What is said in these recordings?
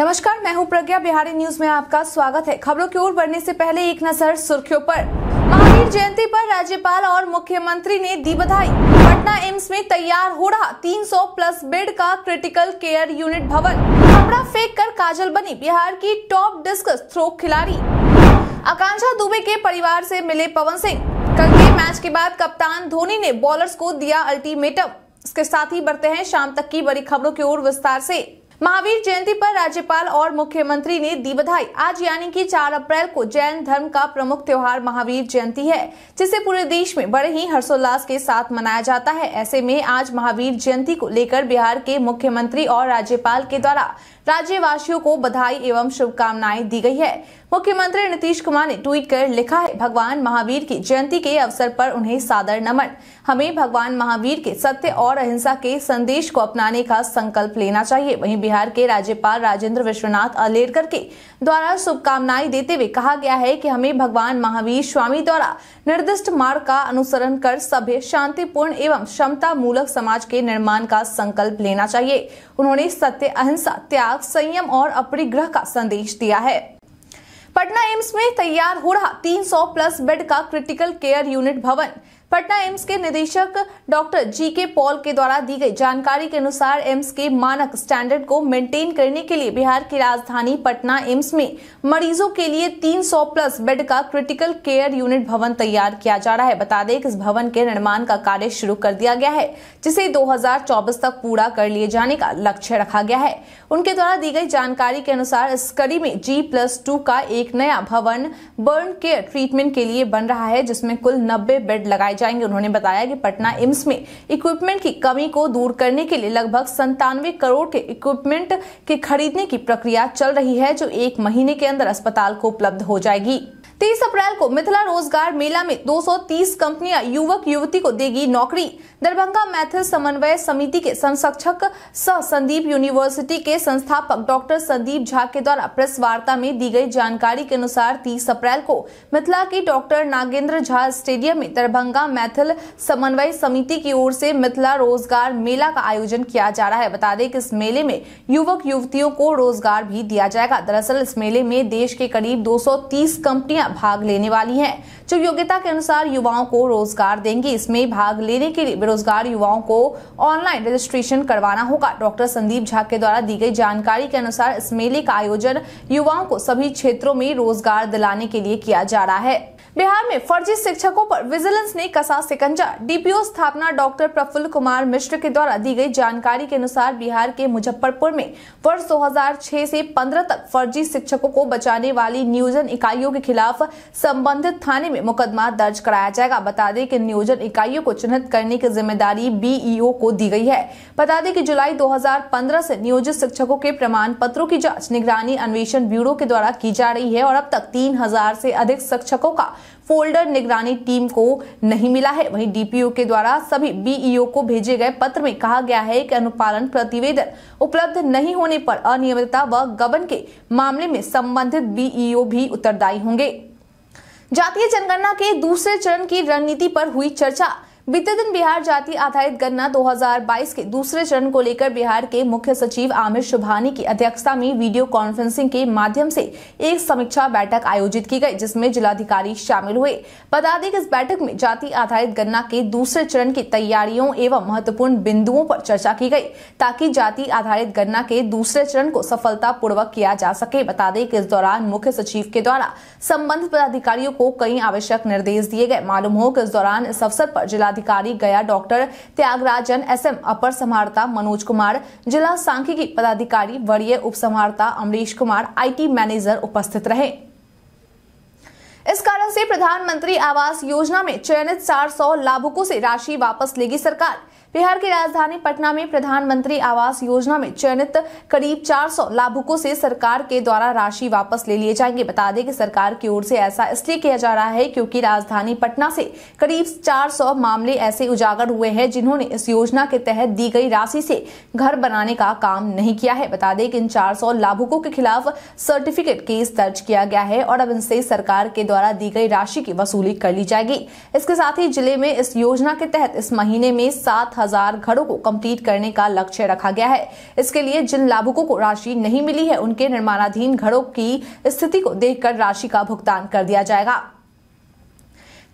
नमस्कार मैं हूं प्रज्ञा बिहारी न्यूज में आपका स्वागत है खबरों की ओर बढ़ने से पहले एक नजर सुर्खियों पर महावीर जयंती पर राज्यपाल और मुख्यमंत्री ने दी बधाई पटना एम्स में तैयार हो रहा 300 प्लस बेड का क्रिटिकल केयर यूनिट भवन कपड़ा फेंक कर काजल बनी बिहार की टॉप डिस्क थ्रो खिलाड़ी आकांक्षा दुबे के परिवार ऐसी मिले पवन सिंह कल के मैच के बाद कप्तान धोनी ने बॉलर्स को दिया अल्टीमेटम इसके साथ ही बढ़ते हैं शाम तक की बड़ी खबरों की ओर विस्तार ऐसी महावीर जयंती पर राज्यपाल और मुख्यमंत्री ने दी बधाई आज यानी कि 4 अप्रैल को जैन धर्म का प्रमुख त्योहार महावीर जयंती है जिसे पूरे देश में बड़े ही हर्षोल्लास के साथ मनाया जाता है ऐसे में आज महावीर जयंती को लेकर बिहार के मुख्यमंत्री और राज्यपाल के द्वारा राज्यवासियों को बधाई एवं शुभकामनाएं दी गई है मुख्यमंत्री नीतीश कुमार ने ट्वीट कर लिखा है भगवान महावीर की जयंती के अवसर पर उन्हें सादर नमन हमें भगवान महावीर के सत्य और अहिंसा के संदेश को अपनाने का संकल्प लेना चाहिए वहीं बिहार के राज्यपाल राजेंद्र विश्वनाथ अलेरकर के द्वारा शुभकामनाएं देते हुए कहा गया है कि हमें भगवान महावीर स्वामी द्वारा निर्दिष्ट मार्ग का अनुसरण कर सभ्य शांतिपूर्ण एवं क्षमता मूलक समाज के निर्माण का संकल्प लेना चाहिए उन्होंने सत्य अहिंसा त्याग त्याग संयम और अपरिग्रह का संदेश दिया है पटना एम्स में तैयार हो रहा 300 प्लस बेड का क्रिटिकल केयर यूनिट भवन पटना एम्स के निदेशक डॉक्टर जी के पॉल के द्वारा दी गई जानकारी के अनुसार एम्स के मानक स्टैंडर्ड को मेंटेन करने के लिए बिहार की राजधानी पटना एम्स में मरीजों के लिए 300 प्लस बेड का क्रिटिकल केयर यूनिट भवन तैयार किया जा रहा है बता दें कि इस भवन के निर्माण का कार्य शुरू कर दिया गया है जिसे दो तक पूरा कर लिए जाने का लक्ष्य रखा गया है उनके द्वारा दी गई जानकारी के अनुसार इस कड़ी में जी प्लस टू का एक नया भवन बर्न केयर ट्रीटमेंट के लिए बन रहा है जिसमें कुल नब्बे बेड लगाए जाएंगे उन्होंने बताया कि पटना एम्स में इक्विपमेंट की कमी को दूर करने के लिए लगभग संतानवे करोड़ के इक्विपमेंट के खरीदने की प्रक्रिया चल रही है जो एक महीने के अंदर अस्पताल को उपलब्ध हो जाएगी तीस अप्रैल को मिथिला रोजगार मेला में 230 कंपनियां युवक युवती को देगी नौकरी दरभंगा मैथिल समन्वय समिति के संरक्षक सह संदीप यूनिवर्सिटी के संस्थापक डॉक्टर संदीप झा के द्वारा प्रेस वार्ता में दी गई जानकारी के अनुसार 30 अप्रैल को मिथिला के डॉक्टर नागेंद्र झा स्टेडियम में दरभंगा मैथिल समन्वय समिति की ओर से मिथिला रोजगार मेला का आयोजन किया जा रहा है बता दें कि इस मेले में युवक युवतियों को रोजगार भी दिया जाएगा दरअसल इस मेले में देश के करीब दो कंपनियां भाग लेने वाली है जो योग्यता के अनुसार युवाओं को रोजगार देंगी इसमें भाग लेने के लिए बेरोजगार युवाओं को ऑनलाइन रजिस्ट्रेशन करवाना होगा डॉक्टर संदीप झा के द्वारा दी गई जानकारी के अनुसार इस मेले का आयोजन युवाओं को सभी क्षेत्रों में रोजगार दिलाने के लिए किया जा रहा है बिहार में फर्जी शिक्षकों पर विजिलेंस ने कसा सिकंजा डीपीओ स्थापना डॉक्टर प्रफुल्ल कुमार मिश्र के द्वारा दी गई जानकारी के अनुसार बिहार के मुजफ्फरपुर में वर्ष 2006 से 15 तक फर्जी शिक्षकों को बचाने वाली नियोजन इकाइयों के खिलाफ संबंधित थाने में मुकदमा दर्ज कराया जाएगा बता दें कि नियोजन इकाइयों को चिन्हित करने की जिम्मेदारी बीईओ को दी गई है बता दें कि जुलाई 2015 से नियोजित शिक्षकों के प्रमाण पत्रों की जांच निगरानी अन्वेषण ब्यूरो के द्वारा की जा रही है और अब तक तीन से अधिक शिक्षकों का फोल्डर निगरानी टीम को नहीं मिला है वहीं डीपीओ के द्वारा सभी बीईओ को भेजे गए पत्र में कहा गया है कि अनुपालन प्रतिवेदन उपलब्ध नहीं होने पर अनियमितता व गबन के मामले में संबंधित बीईओ भी उत्तरदायी होंगे जातीय जनगणना के दूसरे चरण की रणनीति पर हुई चर्चा बीते दिन बिहार जाति आधारित गणना 2022 के दूसरे चरण को लेकर बिहार के मुख्य सचिव आमिर शुभानी की अध्यक्षता में वीडियो कॉन्फ्रेंसिंग के माध्यम से एक समीक्षा बैठक आयोजित की गई जिसमें जिलाधिकारी शामिल हुए बता दें कि इस बैठक में जाति आधारित गणना के दूसरे चरण की तैयारियों एवं महत्वपूर्ण बिंदुओं पर चर्चा की गई ताकि जाति आधारित गणना के दूसरे चरण को सफलतापूर्वक किया जा सके बता दें कि इस दौरान मुख्य सचिव के द्वारा संबंधित पदाधिकारियों को कई आवश्यक निर्देश दिए गए मालूम हो कि इस दौरान इस अवसर पर जिलाधिकारी पदाधिकारी गया डॉक्टर त्यागराजन एसएम अपर समाहर्ता मनोज कुमार जिला सांख्यिकी पदाधिकारी वरीय उप समाहर्ता अमरीश कुमार आईटी मैनेजर उपस्थित रहे इस कारण से प्रधानमंत्री आवास योजना में चयनित 400 लाभुकों से राशि वापस लेगी सरकार बिहार की राजधानी पटना में प्रधानमंत्री आवास योजना में चयनित करीब 400 लाभुकों से सरकार के द्वारा राशि वापस ले लिए जाएंगे बता दें कि सरकार की ओर से ऐसा इसलिए किया जा रहा है क्योंकि राजधानी पटना से करीब 400 मामले ऐसे उजागर हुए हैं जिन्होंने इस योजना के तहत दी गई राशि से घर बनाने का काम नहीं किया है बता दें कि इन चार लाभुकों के खिलाफ सर्टिफिकेट केस दर्ज किया गया है और अब इनसे सरकार के द्वारा दी गई राशि की वसूली कर ली जाएगी इसके साथ ही जिले में इस योजना के तहत इस महीने में सात हजार घरों को कंप्लीट करने का लक्ष्य रखा गया है इसके लिए जिन लाभुकों को राशि नहीं मिली है उनके निर्माणाधीन घरों की स्थिति को देखकर राशि का भुगतान कर दिया जाएगा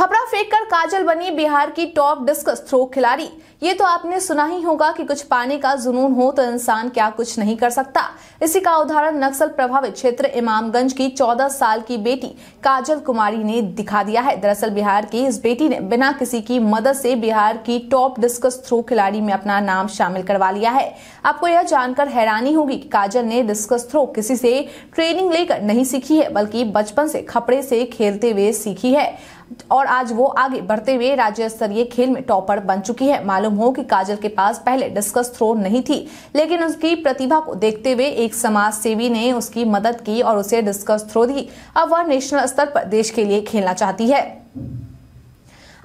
खपरा फेंक कर काजल बनी बिहार की टॉप डिस्कस थ्रो खिलाड़ी ये तो आपने सुना ही होगा कि कुछ पाने का जुनून हो तो इंसान क्या कुछ नहीं कर सकता इसी का उदाहरण नक्सल प्रभावित क्षेत्र इमामगंज की 14 साल की बेटी काजल कुमारी ने दिखा दिया है दरअसल बिहार की इस बेटी ने बिना किसी की मदद से बिहार की टॉप डिस्कस थ्रो खिलाड़ी में अपना नाम शामिल करवा लिया है आपको यह जानकर हैरानी होगी की काजल ने डिस्कस थ्रो किसी से ट्रेनिंग लेकर नहीं सीखी है बल्कि बचपन से खपड़े से खेलते हुए सीखी है और आज वो आगे बढ़ते हुए राज्य स्तरीय खेल में टॉपर बन चुकी है मालूम हो कि काजल के पास पहले डिस्कस थ्रो नहीं थी लेकिन उसकी प्रतिभा को देखते हुए एक समाज सेवी ने उसकी मदद की और उसे डिस्कस थ्रो दी अब वह नेशनल स्तर पर देश के लिए खेलना चाहती है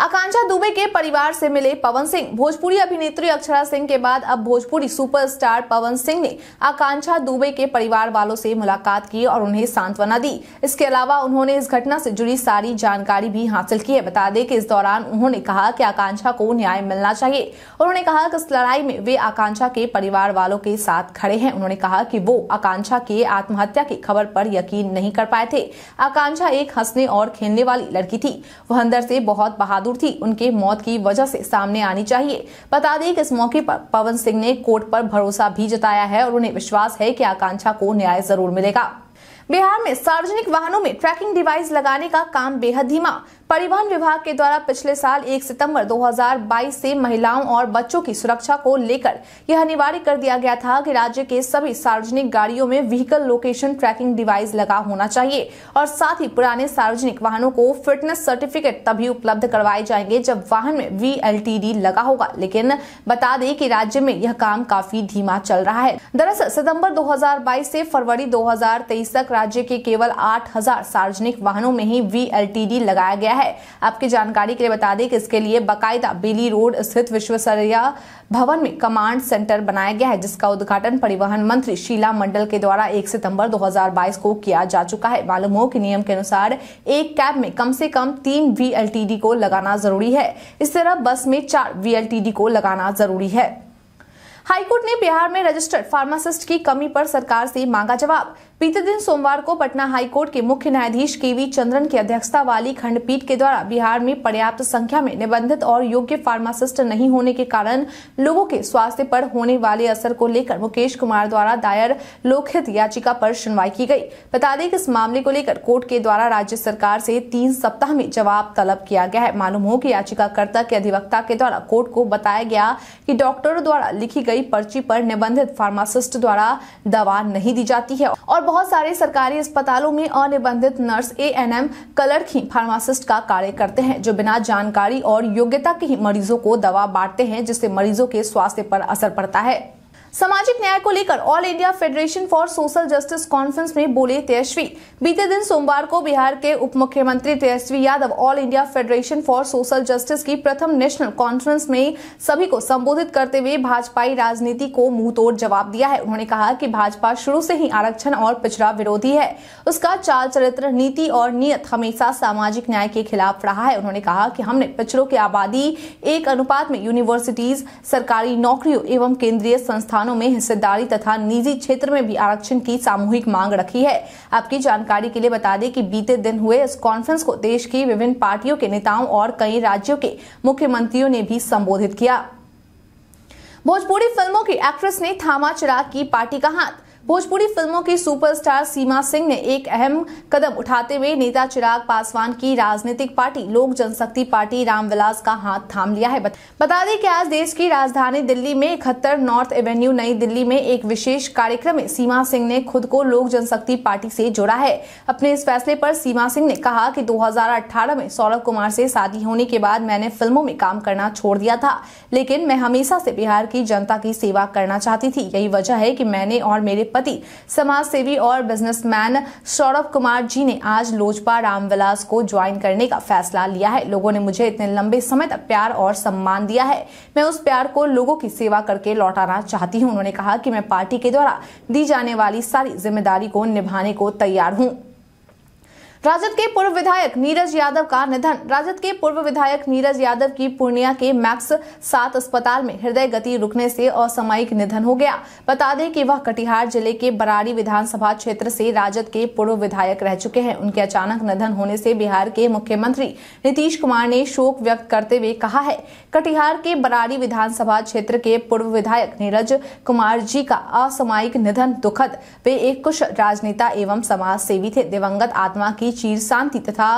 आकांक्षा दुबे के परिवार से मिले पवन सिंह भोजपुरी अभिनेत्री अक्षरा सिंह के बाद अब भोजपुरी सुपरस्टार पवन सिंह ने आकांक्षा दुबे के परिवार वालों से मुलाकात की और उन्हें सांत्वना दी इसके अलावा उन्होंने इस घटना से जुड़ी सारी जानकारी भी हासिल की है बता दें कि इस दौरान उन्होंने कहा कि आकांक्षा को न्याय मिलना चाहिए उन्होंने कहा कि इस लड़ाई में वे आकांक्षा के परिवार वालों के साथ खड़े हैं उन्होंने कहा कि वो आकांक्षा के आत्महत्या की खबर पर यकीन नहीं कर पाए थे आकांक्षा एक हंसने और खेलने वाली लड़की थी वह अंदर से बहुत बहादुर बहादुर थी उनके मौत की वजह से सामने आनी चाहिए बता दें कि इस मौके पर पवन सिंह ने कोर्ट पर भरोसा भी जताया है और उन्हें विश्वास है कि आकांक्षा को न्याय जरूर मिलेगा बिहार में सार्वजनिक वाहनों में ट्रैकिंग डिवाइस लगाने का काम बेहद धीमा परिवहन विभाग के द्वारा पिछले साल 1 सितंबर 2022 से महिलाओं और बच्चों की सुरक्षा को लेकर यह अनिवार्य कर दिया गया था कि राज्य के सभी सार्वजनिक गाड़ियों में व्हीकल लोकेशन ट्रैकिंग डिवाइस लगा होना चाहिए और साथ ही पुराने सार्वजनिक वाहनों को फिटनेस सर्टिफिकेट तभी उपलब्ध करवाए जाएंगे जब वाहन में वी लगा होगा लेकिन बता दें कि राज्य में यह काम काफी धीमा चल रहा है दरअसल सितम्बर दो से फरवरी दो तक राज्य के केवल आठ सार्वजनिक वाहनों में ही वी लगाया गया है आपकी जानकारी के लिए बता दें कि इसके लिए बाकायदा बेली रोड स्थित विश्वसरिया भवन में कमांड सेंटर बनाया गया है जिसका उद्घाटन परिवहन मंत्री शीला मंडल के द्वारा 1 सितंबर 2022 को किया जा चुका है मालूम हो कि नियम के अनुसार एक कैब में कम से कम तीन वीएलटीडी को लगाना जरूरी है इस तरह बस में चार वीएलटीडी को लगाना जरूरी है हाईकोर्ट ने बिहार में रजिस्टर्ड फार्मासिस्ट की कमी पर सरकार से मांगा जवाब बीते दिन सोमवार को पटना हाईकोर्ट के मुख्य न्यायाधीश के वी चंद्रन की अध्यक्षता वाली खंडपीठ के द्वारा बिहार में पर्याप्त संख्या में निबंधित और योग्य फार्मासिस्ट नहीं होने के कारण लोगों के स्वास्थ्य पर होने वाले असर को लेकर मुकेश कुमार द्वारा दायर लोकहित याचिका पर सुनवाई की गई बता दें कि इस मामले को लेकर कोर्ट के द्वारा राज्य सरकार से तीन सप्ताह में जवाब तलब किया गया है मालूम हो कि याचिकाकर्ता के अधिवक्ता के द्वारा कोर्ट को बताया गया कि डॉक्टरों द्वारा लिखी गई गई पर्ची पर निबंधित फार्मासिस्ट द्वारा दवा नहीं दी जाती है और बहुत सारे सरकारी अस्पतालों में अनिबंधित नर्स ए एन एम कलरखी फार्मासिस्ट का कार्य करते हैं जो बिना जानकारी और योग्यता के ही मरीजों को दवा बांटते हैं जिससे मरीजों के स्वास्थ्य पर असर पड़ता है सामाजिक न्याय को लेकर all India federation for social justice conference में बोले तेजस्वी बीते दिन सोमवार को बिहार के उप मुख्यमंत्री Tejashwi Yadav all India federation for social justice की प्रथम नेशनल कॉन्फ्रेंस में सभी को संबोधित करते हुए भाजपाई राजनीति को तोड़ जवाब दिया है उन्होंने कहा कि भाजपा शुरू से ही आरक्षण और पिछड़ा विरोधी है उसका चाल चरित्र नीति और नियत हमेशा सामाजिक न्याय के खिलाफ रहा है उन्होंने कहा कि हमने पिछड़ों की आबादी एक अनुपात में यूनिवर्सिटीज सरकारी नौकरियों एवं केंद्रीय संस्थान संस्थानों में हिस्सेदारी तथा निजी क्षेत्र में भी आरक्षण की सामूहिक मांग रखी है आपकी जानकारी के लिए बता दें कि बीते दिन हुए इस कॉन्फ्रेंस को देश की विभिन्न पार्टियों के नेताओं और कई राज्यों के मुख्यमंत्रियों ने भी संबोधित किया भोजपुरी फिल्मों की एक्ट्रेस ने थामा चिराग की पार्टी का हाथ भोजपुरी फिल्मों की सुपरस्टार सीमा सिंह ने एक अहम कदम उठाते हुए नेता चिराग पासवान की राजनीतिक पार्टी लोक जनशक्ति पार्टी रामविलास का हाथ थाम लिया है बता दें कि आज देश की राजधानी दिल्ली में इकहत्तर नॉर्थ एवेन्यू नई दिल्ली में एक विशेष कार्यक्रम में सीमा सिंह ने खुद को लोक जनशक्ति पार्टी से जोड़ा है अपने इस फैसले पर सीमा सिंह ने कहा कि 2018 में सौरभ कुमार से शादी होने के बाद मैंने फिल्मों में काम करना छोड़ दिया था लेकिन मैं हमेशा से बिहार की जनता की सेवा करना चाहती थी यही वजह है कि मैंने और मेरे पति समाज सेवी और बिजनेसमैन सौरभ कुमार जी ने आज लोजपा रामविलास को ज्वाइन करने का फैसला लिया है लोगों ने मुझे इतने लंबे समय तक प्यार और सम्मान दिया है मैं उस प्यार को लोगों की सेवा करके लौटाना चाहती हूँ उन्होंने कहा कि मैं पार्टी के द्वारा दी जाने वाली सारी जिम्मेदारी को निभाने को तैयार हूँ राजद के पूर्व विधायक नीरज यादव का निधन राजद के पूर्व विधायक नीरज यादव की पूर्णिया के मैक्स सात अस्पताल में हृदय गति रुकने से असामयिक निधन हो गया बता दें कि वह कटिहार जिले के बराड़ी विधानसभा क्षेत्र से राजद के पूर्व विधायक रह चुके हैं उनके अचानक निधन होने से बिहार के मुख्यमंत्री नीतीश कुमार ने शोक व्यक्त करते हुए कहा है कटिहार के बराड़ी विधानसभा क्षेत्र के पूर्व विधायक नीरज कुमार जी का असामयिक निधन दुखद वे एक कुश राजनेता एवं समाज सेवी थे दिवंगत आत्मा की चीर शांति तथा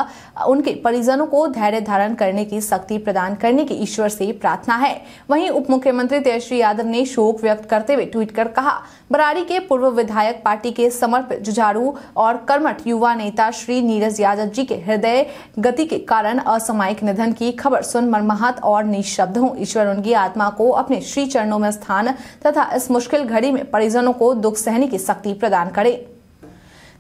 उनके परिजनों को धैर्य धारण करने की शक्ति प्रदान करने की ईश्वर से प्रार्थना है वहीं उप मुख्यमंत्री तेजस्वी यादव ने शोक व्यक्त करते हुए ट्वीट कर कहा बरारी के पूर्व विधायक पार्टी के समर्पित जुझारू और कर्मठ युवा नेता श्री नीरज यादव जी के हृदय गति के कारण असामयिक निधन की खबर सुन मर्माहत और निःशब्द हूँ ईश्वर उनकी आत्मा को अपने श्री चरणों में स्थान तथा इस मुश्किल घड़ी में परिजनों को दुख सहने की शक्ति प्रदान करे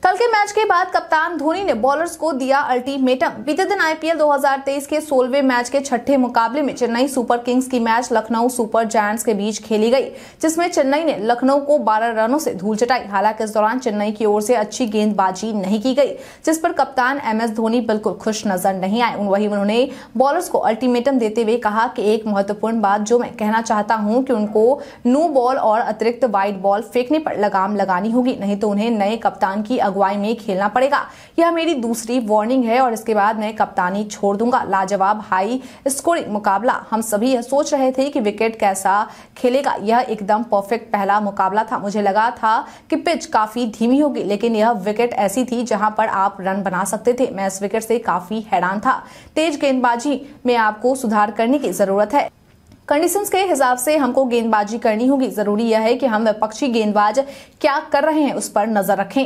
कल के मैच के बाद कप्तान धोनी ने बॉलर्स को दिया अल्टीमेटम बीते दिन आईपीएल 2023 के सोलवे मैच के छठे मुकाबले में चेन्नई सुपर किंग्स की मैच लखनऊ सुपर जैंट्स के बीच खेली गई जिसमें चेन्नई ने लखनऊ को 12 रनों से धूल चटाई हालांकि इस दौरान चेन्नई की ओर से अच्छी गेंदबाजी नहीं की गई जिस पर कप्तान एम एस धोनी बिल्कुल खुश नजर नहीं आए वही उन्होंने बॉलर्स को अल्टीमेटम देते हुए कहा कि एक महत्वपूर्ण बात जो मैं कहना चाहता हूं कि उनको नो बॉल और अतिरिक्त वाइट बॉल फेंकने पर लगाम लगानी होगी नहीं तो उन्हें नए कप्तान की अगुवाई में खेलना पड़ेगा यह मेरी दूसरी वार्निंग है और इसके बाद मैं कप्तानी छोड़ दूंगा लाजवाब हाई स्कोरिंग मुकाबला हम सभी यह सोच रहे थे कि विकेट कैसा खेलेगा यह एकदम परफेक्ट पहला मुकाबला था मुझे लगा था कि पिच काफी धीमी होगी लेकिन यह विकेट ऐसी थी जहां पर आप रन बना सकते थे मैं इस विकेट से काफी हैरान था तेज गेंदबाजी में आपको सुधार करने की जरूरत है कंडीशंस के हिसाब से हमको गेंदबाजी करनी होगी जरूरी यह है कि हम विपक्षी गेंदबाज क्या कर रहे हैं उस पर नजर रखें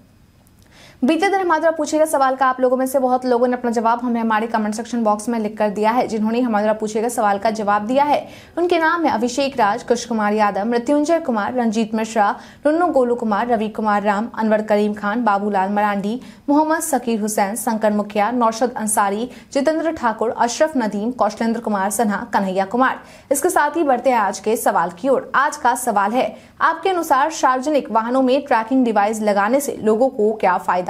बीते दिन हमारे द्वारा पूछे गए सवाल का आप लोगों में से बहुत लोगों ने अपना जवाब हमें हमारे कमेंट सेक्शन बॉक्स में लिख कर दिया है जिन्होंने हमारे द्वारा पूछे गए सवाल का जवाब दिया है उनके नाम है अभिषेक राज कुश कुमार यादव मृत्युंजय कुमार रंजीत मिश्रा रुन्नू गोलू कुमार रवि कुमार राम अनवर करीम खान बाबूलाल मरांडी मोहम्मद सकीर हुसैन शंकर मुखिया नौशद अंसारी जितेंद्र ठाकुर अशरफ नदीम कौशलेंद्र कुमार सन्हा कन्हैया कुमार इसके साथ ही बढ़ते हैं आज के सवाल की ओर आज का सवाल है आपके अनुसार सार्वजनिक वाहनों में ट्रैकिंग डिवाइस लगाने से लोगों को क्या फायदा